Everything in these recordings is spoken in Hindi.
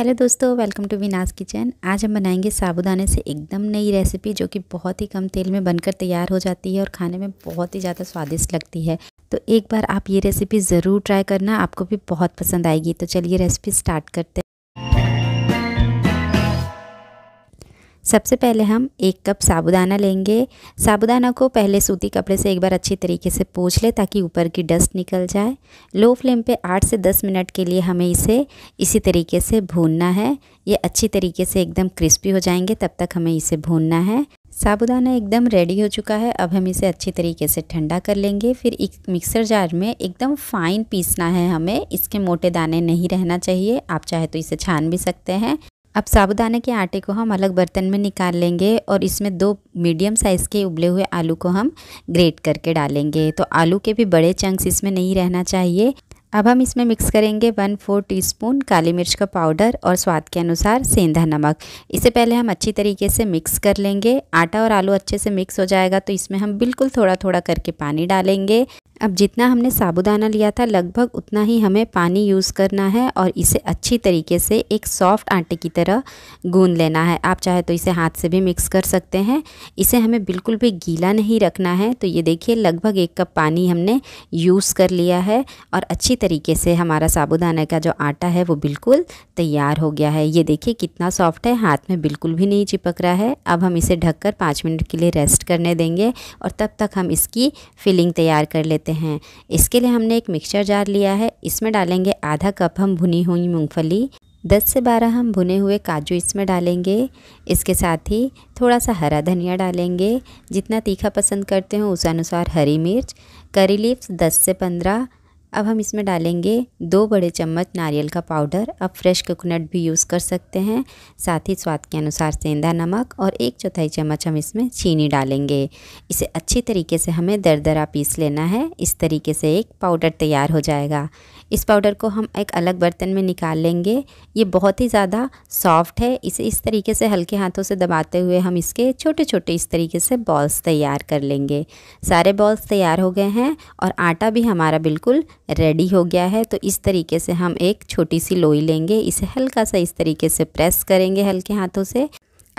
हेलो दोस्तों वेलकम टू विनाश किचन आज हम बनाएंगे साबुदाने से एकदम नई रेसिपी जो कि बहुत ही कम तेल में बनकर तैयार हो जाती है और खाने में बहुत ही ज़्यादा स्वादिष्ट लगती है तो एक बार आप ये रेसिपी ज़रूर ट्राई करना आपको भी बहुत पसंद आएगी तो चलिए रेसिपी स्टार्ट करते हैं सबसे पहले हम एक कप साबुदाना लेंगे साबुदाना को पहले सूती कपड़े से एक बार अच्छी तरीके से पोछ लें ताकि ऊपर की डस्ट निकल जाए लो फ्लेम पे आठ से दस मिनट के लिए हमें इसे इसी तरीके से भूनना है ये अच्छी तरीके से एकदम क्रिस्पी हो जाएंगे तब तक हमें इसे भूनना है साबुदाना एकदम रेडी हो चुका है अब हम इसे अच्छी तरीके से ठंडा कर लेंगे फिर एक मिक्सर जार में एकदम फाइन पीसना है हमें इसके मोटे दाने नहीं रहना चाहिए आप चाहे तो इसे छान भी सकते हैं अब साबुदाना के आटे को हम अलग बर्तन में निकाल लेंगे और इसमें दो मीडियम साइज़ के उबले हुए आलू को हम ग्रेट करके डालेंगे तो आलू के भी बड़े चंक्स इसमें नहीं रहना चाहिए अब हम इसमें मिक्स करेंगे वन फोर टीस्पून काली मिर्च का पाउडर और स्वाद के अनुसार सेंधा नमक इसे पहले हम अच्छी तरीके से मिक्स कर लेंगे आटा और आलू अच्छे से मिक्स हो जाएगा तो इसमें हम बिल्कुल थोड़ा थोड़ा करके पानी डालेंगे अब जितना हमने साबुदाना लिया था लगभग उतना ही हमें पानी यूज़ करना है और इसे अच्छी तरीके से एक सॉफ्ट आटे की तरह गूंद लेना है आप चाहे तो इसे हाथ से भी मिक्स कर सकते हैं इसे हमें बिल्कुल भी गीला नहीं रखना है तो ये देखिए लगभग एक कप पानी हमने यूज़ कर लिया है और अच्छी तरीके से हमारा साबुदाना का जो आटा है वो बिल्कुल तैयार हो गया है ये देखिए कितना सॉफ्ट है हाथ में बिल्कुल भी नहीं चिपक रहा है अब हम इसे ढककर पाँच मिनट के लिए रेस्ट करने देंगे और तब तक हम इसकी फिलिंग तैयार कर लेते हैं इसके लिए हमने एक मिक्सचर जार लिया है इसमें डालेंगे आधा कप हम भुनी हुई मूँगफली दस से बारह हम भुने हुए काजू इसमें डालेंगे इसके साथ ही थोड़ा सा हरा धनिया डालेंगे जितना तीखा पसंद करते हो उस अनुसार हरी मिर्च करी लीव्स दस से पंद्रह अब हम इसमें डालेंगे दो बड़े चम्मच नारियल का पाउडर अब फ्रेश कोकोनट भी यूज़ कर सकते हैं साथ ही स्वाद के अनुसार सेंधा नमक और एक चौथाई चम्मच हम इसमें चीनी डालेंगे इसे अच्छी तरीके से हमें दर दरा पीस लेना है इस तरीके से एक पाउडर तैयार हो जाएगा इस पाउडर को हम एक अलग बर्तन में निकाल लेंगे ये बहुत ही ज़्यादा सॉफ्ट है इसे इस तरीके से हल्के हाथों से दबाते हुए हम इसके छोटे छोटे इस तरीके से बॉल्स तैयार कर लेंगे सारे बॉल्स तैयार हो गए हैं और आटा भी हमारा बिल्कुल रेडी हो गया है तो इस तरीके से हम एक छोटी सी लोई लेंगे इसे हल्का सा इस तरीके से प्रेस करेंगे हल्के हाथों से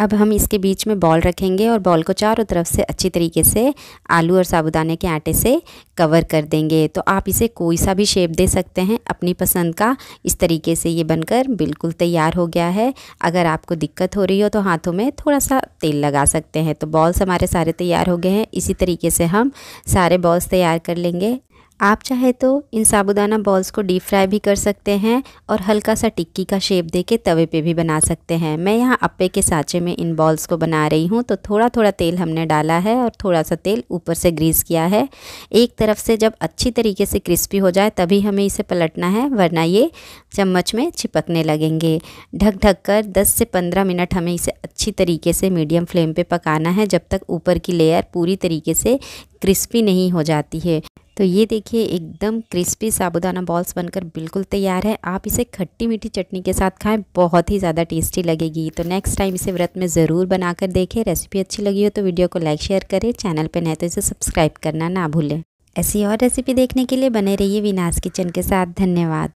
अब हम इसके बीच में बॉल रखेंगे और बॉल को चारों तरफ से अच्छी तरीके से आलू और साबुदाने के आटे से कवर कर देंगे तो आप इसे कोई सा भी शेप दे सकते हैं अपनी पसंद का इस तरीके से ये बनकर बिल्कुल तैयार हो गया है अगर आपको दिक्कत हो रही हो तो हाथों में थोड़ा सा तेल लगा सकते हैं तो बॉल्स हमारे सारे तैयार हो गए हैं इसी तरीके से हम सारे बॉल्स तैयार कर लेंगे आप चाहे तो इन साबुदाना बॉल्स को डीप फ्राई भी कर सकते हैं और हल्का सा टिक्की का शेप दे के तवे पे भी बना सकते हैं मैं यहाँ अप्पे के साँचे में इन बॉल्स को बना रही हूँ तो थोड़ा थोड़ा तेल हमने डाला है और थोड़ा सा तेल ऊपर से ग्रीस किया है एक तरफ से जब अच्छी तरीके से क्रिस्पी हो जाए तभी हमें इसे पलटना है वरना ये चम्मच में चिपकने लगेंगे ढक ढक कर दस से पंद्रह मिनट हमें इसे अच्छी तरीके से मीडियम फ्लेम पर पकाना है जब तक ऊपर की लेयर पूरी तरीके से क्रिस्पी नहीं हो जाती है तो ये देखिए एकदम क्रिस्पी साबुदाना बॉल्स बनकर बिल्कुल तैयार है आप इसे खट्टी मीठी चटनी के साथ खाएं बहुत ही ज़्यादा टेस्टी लगेगी तो नेक्स्ट टाइम इसे व्रत में ज़रूर बनाकर देखें रेसिपी अच्छी लगी हो तो वीडियो को लाइक शेयर करें चैनल पर नए तो इसे सब्सक्राइब करना ना भूलें ऐसी और रेसिपी देखने के लिए बने रहिए विनाश किचन के साथ धन्यवाद